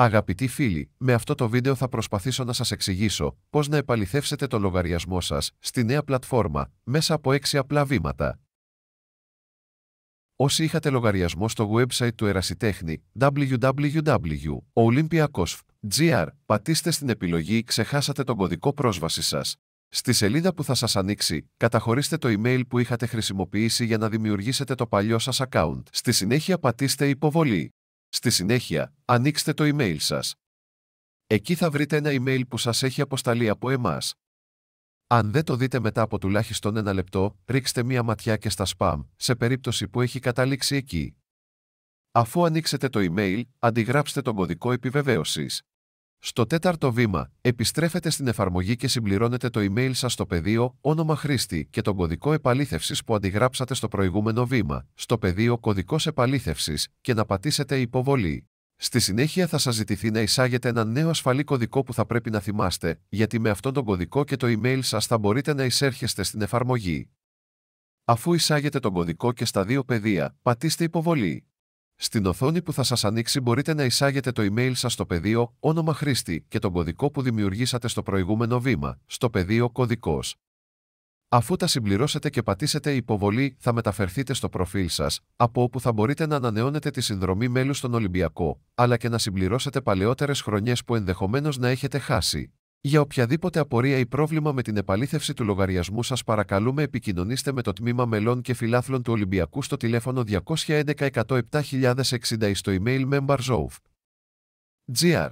Αγαπητοί φίλοι, με αυτό το βίντεο θα προσπαθήσω να σας εξηγήσω πώς να επαληθεύσετε το λογαριασμό σας στη νέα πλατφόρμα μέσα από 6 απλά βήματα. Όσοι είχατε λογαριασμό στο website του ερασιτέχνη www.olympiacosf.gr, πατήστε στην επιλογή «Ξεχάσατε τον κωδικό πρόσβασης σας». Στη σελίδα που θα σας ανοίξει, καταχωρήστε το email που είχατε χρησιμοποιήσει για να δημιουργήσετε το παλιό σας account. Στη συνέχεια πατήστε «Υποβολή». Στη συνέχεια, ανοίξτε το email σας. Εκεί θα βρείτε ένα email που σας έχει αποσταλεί από εμάς. Αν δεν το δείτε μετά από τουλάχιστον ένα λεπτό, ρίξτε μία ματιά και στα spam, σε περίπτωση που έχει καταλήξει εκεί. Αφού ανοίξετε το email, αντιγράψτε τον κωδικό επιβεβαίωσης. Στο τέταρτο βήμα, επιστρέφετε στην εφαρμογή και συμπληρώνετε το email σας στο πεδίο όνομα χρήστη και τον κωδικό επαλήθευσης που αντιγράψατε στο προηγούμενο βήμα, στο πεδίο κωδικός επαλήθευσης και να πατήσετε υποβολή. Στη συνέχεια θα σας ζητηθεί να εισάγετε ένα νέο ασφαλή κωδικό που θα πρέπει να θυμάστε, γιατί με αυτόν τον κωδικό και το email σας θα μπορείτε να εισέρχεστε στην εφαρμογή. Αφού εισάγετε τον κωδικό και στα δύο πεδία, πατήστε υποβολή. Στην οθόνη που θα σας ανοίξει μπορείτε να εισάγετε το email σας στο πεδίο όνομα χρήστη και τον κωδικό που δημιουργήσατε στο προηγούμενο βήμα, στο πεδίο κωδικός. Αφού τα συμπληρώσετε και πατήσετε υποβολή, θα μεταφερθείτε στο προφίλ σας, από όπου θα μπορείτε να ανανεώνετε τη συνδρομή μέλους στον Ολυμπιακό, αλλά και να συμπληρώσετε παλαιότερες χρονιές που ενδεχομένως να έχετε χάσει. Για οποιαδήποτε απορία ή πρόβλημα με την επαλήθευση του λογαριασμού σας παρακαλούμε επικοινωνήστε με το τμήμα μελών και φιλάθλων του Ολυμπιακού στο τηλέφωνο 211 107 060 στο email memberzov.gr